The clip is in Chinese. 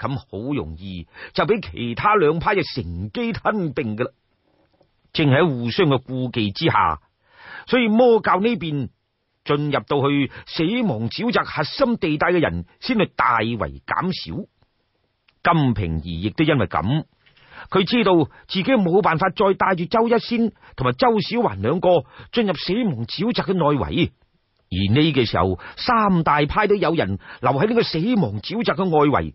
咁好容易就俾其他两派就乘机吞并噶啦，正喺互相嘅顾忌之下，所以魔教呢边进入到去死亡沼泽核心地带嘅人先系大为减少。金平儿亦都因为咁，佢知道自己冇办法再带住周一仙同埋周小环两个进入死亡沼泽嘅内围，而呢嘅时候，三大派都有人留喺呢个死亡沼泽嘅外围。